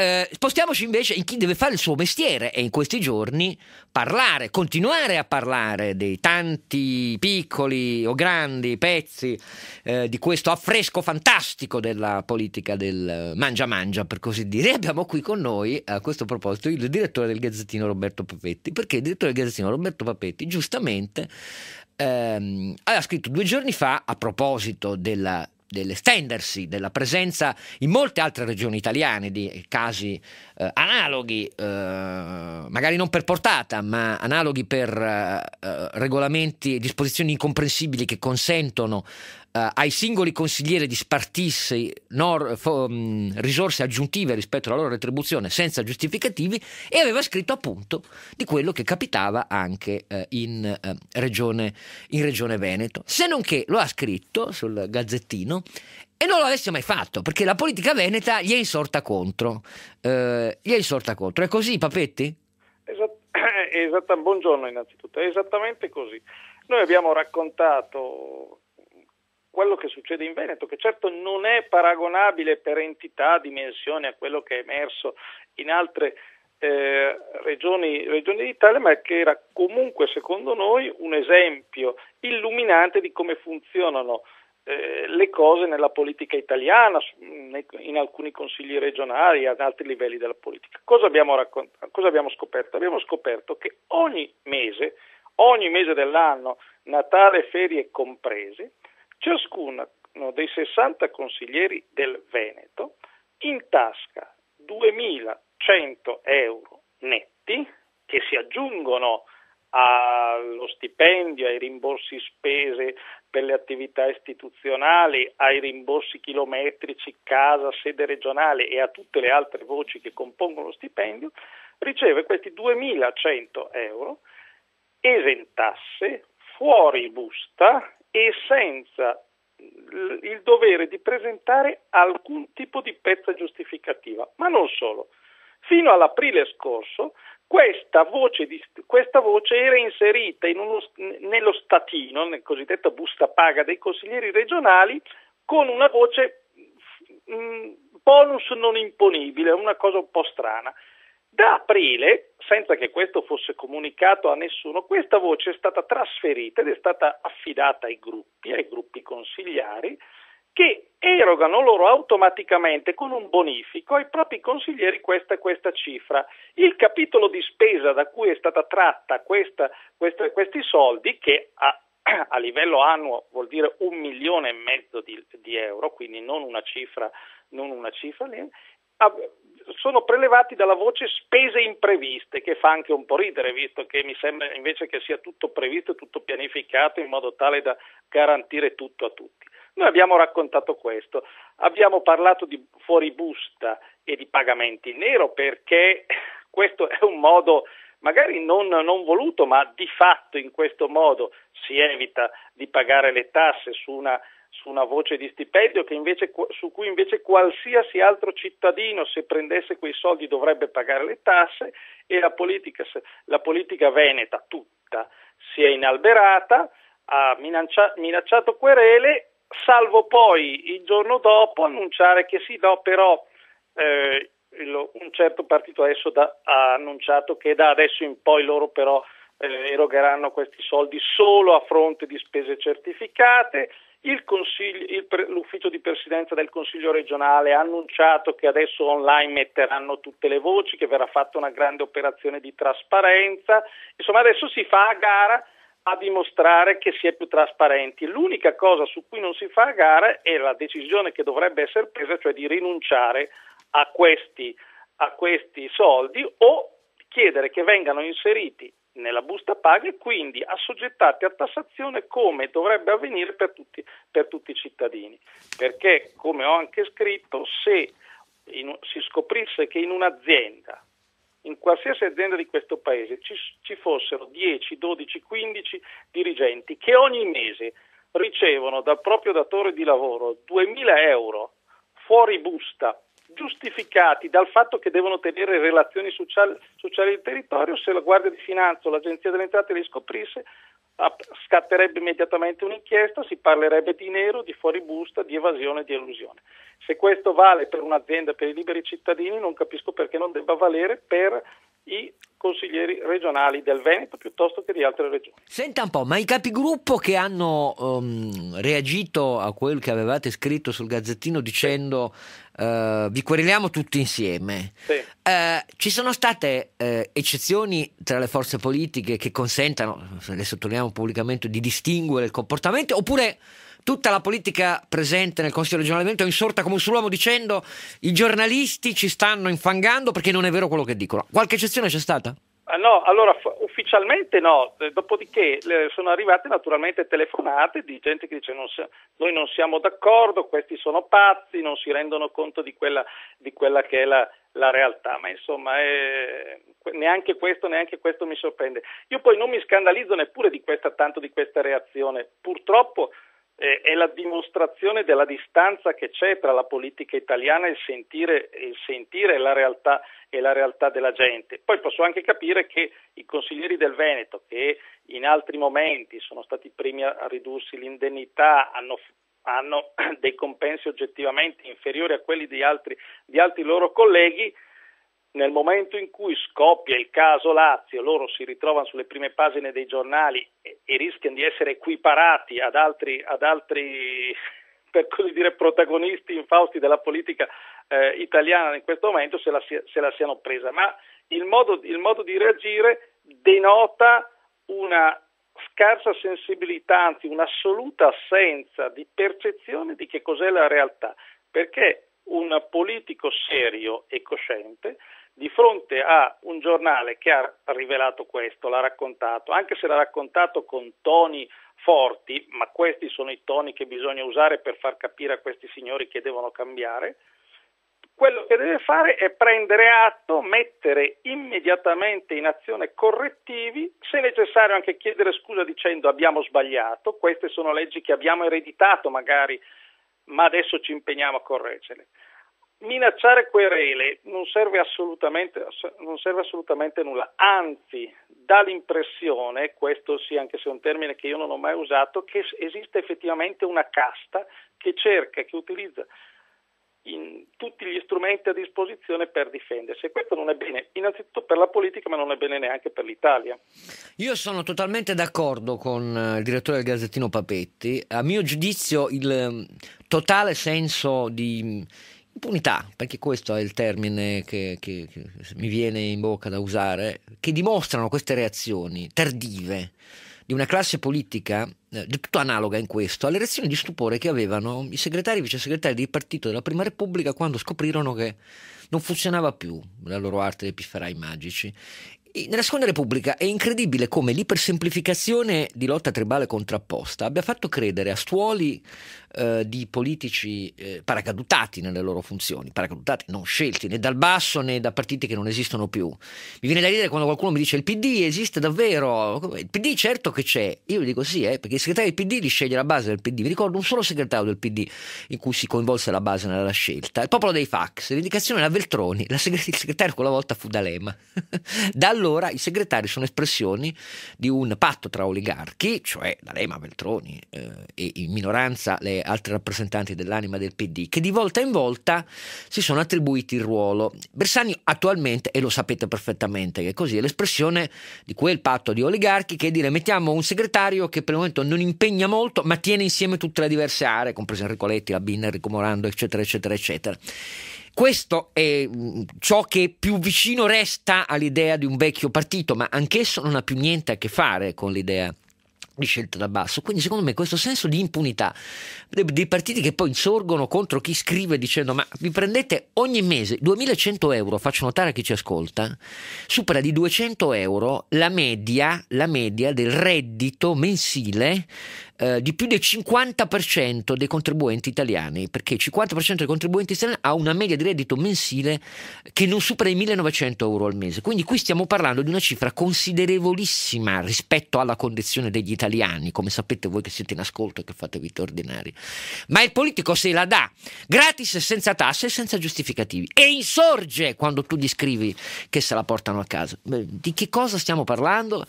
eh, spostiamoci invece in chi deve fare il suo mestiere e in questi giorni parlare, continuare a parlare dei tanti piccoli o grandi pezzi eh, di questo affresco fantastico della politica del mangia mangia, per così dire. abbiamo qui con noi a questo proposito il direttore del Gazzettino Roberto Papetti, perché il direttore del Gazzettino Roberto Papetti giustamente ehm, aveva scritto due giorni fa a proposito della dell'estendersi della presenza in molte altre regioni italiane di casi eh, analoghi, eh, magari non per portata, ma analoghi per eh, eh regolamenti e disposizioni incomprensibili che consentono eh, ai singoli consiglieri di spartirsi nor, fo, mm, risorse aggiuntive rispetto alla loro retribuzione senza giustificativi e aveva scritto appunto di quello che capitava anche eh, in, eh, regione, in regione Veneto. Se non che lo ha scritto sul gazzettino e non lo avesse mai fatto perché la politica veneta gli è insorta contro. Eh, gli è insorta contro. È così, Papetti? Esatt- buongiorno innanzitutto, è esattamente così. Noi abbiamo raccontato quello che succede in Veneto, che certo non è paragonabile per entità, dimensione a quello che è emerso in altre eh, regioni, regioni d'Italia, ma che era comunque, secondo noi, un esempio illuminante di come funzionano eh, le cose nella politica italiana, in alcuni consigli regionali, ad altri livelli della politica. Cosa abbiamo, raccont- cosa abbiamo scoperto? Abbiamo scoperto che ogni mese, ogni mese dell'anno, Natale, ferie comprese, ciascuno dei 60 consiglieri del Veneto in tasca 2.100 euro netti che si aggiungono allo stipendio, ai rimborsi spese per le attività istituzionali, ai rimborsi chilometrici, casa, sede regionale e a tutte le altre voci che compongono lo stipendio, riceve questi 2.100 euro esentasse fuori busta e senza il dovere di presentare alcun tipo di pezza giustificativa. Ma non solo. Fino all'aprile scorso questa voce, di, questa voce era inserita in uno, nello statino, nel cosiddetto busta paga dei consiglieri regionali, con una voce mh, bonus non imponibile, una cosa un po' strana. Da aprile, senza che questo fosse comunicato a nessuno, questa voce è stata trasferita ed è stata affidata ai gruppi, ai gruppi consigliari, che erogano loro automaticamente con un bonifico ai propri consiglieri questa e questa cifra. Il capitolo di spesa da cui è stata tratta questa, questa, questi soldi, che a, a, livello annuo vuol dire un milione e mezzo di, di euro, quindi non una cifra, non una cifra sono prelevati dalla voce spese impreviste, che fa anche un po' ridere, visto che mi sembra invece che sia tutto previsto, tutto pianificato in modo tale da garantire tutto a tutti. Noi abbiamo raccontato questo, abbiamo parlato di fuoribusta e di pagamenti in nero perché questo è un modo magari non, non, voluto, ma di fatto in questo modo si evita di pagare le tasse su una su una voce di stipendio invece, su cui invece qualsiasi altro cittadino se prendesse quei soldi dovrebbe pagare le tasse e la politica, la politica veneta tutta si è inalberata, ha minaccia, minacciato querele, salvo poi il giorno dopo annunciare che sì, no, però eh, un certo partito adesso da, ha annunciato che da adesso in poi loro però eh, erogheranno questi soldi solo a fronte di spese certificate l'ufficio di presidenza del Consiglio regionale ha annunciato che adesso online metteranno tutte le voci, che verrà fatta una grande operazione di trasparenza, insomma adesso si fa a gara a dimostrare che si è più trasparenti. L'unica cosa su cui non si fa a gara è la decisione che dovrebbe essere presa, cioè di rinunciare a questi, a questi soldi o chiedere che vengano inseriti nella busta paga e quindi assoggettati a tassazione come dovrebbe avvenire per tutti, per tutti i cittadini. Perché, come ho anche scritto, se in, si scoprisse che in un'azienda, in qualsiasi azienda di questo paese, ci, ci fossero 10, 12, 15 dirigenti che ogni mese ricevono dal proprio datore di lavoro 2.000 euro fuori busta giustificati dal fatto che devono tenere relazioni sociali, sociali del territorio, se la Guardia di Finanza o l'Agenzia delle Entrate li scoprisse scatterebbe immediatamente un'inchiesta, si parlerebbe di nero, di fuoribusta, di evasione, di elusione. Se questo vale per un'azienda, per i liberi cittadini, non capisco perché non debba valere per i consiglieri regionali del Veneto piuttosto che di altre regioni. Senta un po', ma i capigruppo che hanno um, reagito a quel che avevate scritto sul Gazzettino dicendo eh, vi quereliamo tutti insieme. Sì. Eh, ci sono state eh, eccezioni tra le forze politiche che consentano, le sottolineiamo pubblicamente, di distinguere il comportamento oppure tutta la politica presente nel Consiglio regionale Veneto è insorta come un sull'uomo dicendo i giornalisti ci stanno infangando perché non è vero quello che dicono. Qualche eccezione c'è stata? Ah, no, allora ufficialmente no, eh, dopodiché sono arrivate naturalmente telefonate di gente che dice non, noi non siamo d'accordo, questi sono pazzi, non si rendono conto di quella, di quella che è la, la, realtà, ma insomma eh, neanche, questo, neanche questo mi sorprende. Io poi non mi scandalizzo neppure di questa, tanto di questa reazione, purtroppo eh, è la dimostrazione della distanza che c'è tra la politica italiana e il sentire, il sentire la realtà, e, la realtà, della gente. Poi posso anche capire che i consiglieri del Veneto, che in altri momenti sono stati i primi a ridursi l'indennità, hanno, hanno dei compensi oggettivamente inferiori a quelli di altri, di altri loro colleghi, nel momento in cui scoppia il caso Lazio, loro si ritrovano sulle prime pagine dei giornali e, e rischiano di essere equiparati ad altri, ad altri per così dire, protagonisti infausti della politica eh, italiana in questo momento se la, se la siano presa. Ma il modo, il modo di reagire denota una scarsa sensibilità, anzi un'assoluta assenza di percezione di che cos'è la realtà, perché un politico serio e cosciente di fronte a un giornale che ha rivelato questo, l'ha raccontato, anche se l'ha raccontato con toni forti, ma questi sono i toni che bisogna usare per far capire a questi signori che devono cambiare, quello che deve fare è prendere atto, mettere immediatamente in azione correttivi, se necessario anche chiedere scusa dicendo abbiamo sbagliato, queste sono leggi che abbiamo ereditato magari ma adesso ci impegniamo a correggerle. Minacciare querele non serve assolutamente, non serve assolutamente nulla, anzi dà l'impressione, questo sì anche se è un termine che io non ho mai usato, che esiste effettivamente una casta che cerca, che utilizza in tutti gli strumenti a disposizione per difendersi. E questo non è bene, innanzitutto per la politica, ma non è bene neanche per l'Italia. Io sono totalmente d'accordo con eh, il direttore del Gazzettino Papetti. A mio giudizio, il ehm, totale senso di impunità, perché questo è il termine che, che, che mi viene in bocca da usare, che dimostrano queste reazioni tardive di una classe politica eh, tutto analoga in questo alle reazioni di stupore che avevano i segretari e i vice segretari del partito della Prima Repubblica quando scoprirono che non funzionava più la loro arte dei pifferai magici nella Seconda Repubblica è incredibile come l'ipersemplificazione di lotta tribale contrapposta abbia fatto credere a stuoli eh, di politici eh, paracadutati nelle loro funzioni, paracadutati non scelti né dal basso né da partiti che non esistono più. Mi viene da ridere quando qualcuno mi dice il PD esiste davvero, il PD certo che c'è, io dico sì, eh, perché il segretario del PD li sceglie la base del PD, mi ricordo un solo segretario del PD in cui si coinvolse la base nella scelta, il popolo dei fax, l'indicazione era Veltroni, la segret il segretario quella volta fu D'Alema. da allora allora i segretari sono espressioni di un patto tra oligarchi, cioè D'Alema, Veltroni eh, e in minoranza le altre rappresentanti dell'anima del PD, che di volta in volta si sono attribuiti il ruolo. Bersani attualmente, e lo sapete perfettamente che è così, è l'espressione di quel patto di oligarchi che è dire mettiamo un segretario che per il momento non impegna molto ma tiene insieme tutte le diverse aree, comprese Enrico Letti, la Bin, Ricomorando, eccetera, eccetera, eccetera questo è mm, ciò che più vicino resta all'idea di un vecchio partito, ma anch'esso non ha più niente a che fare con l'idea di scelta da basso. Quindi, secondo me, questo senso di impunità dei partiti che poi insorgono contro chi scrive dicendo: Ma vi prendete ogni mese 2100 euro, faccio notare a chi ci ascolta, supera di 200 euro la media, la media del reddito mensile eh, di più del 50% dei contribuenti italiani, perché il 50% dei contribuenti italiani ha una media di reddito mensile che non supera i 1900 euro al mese. Quindi qui stiamo parlando di una cifra considerevolissima rispetto alla condizione degli italiani, come sapete voi che siete in ascolto e che fate vita ordinaria. Ma il politico se la dà, gratis senza tasse e senza giustificativi. E insorge quando tu gli scrivi che se la portano a casa. Di che cosa stiamo parlando?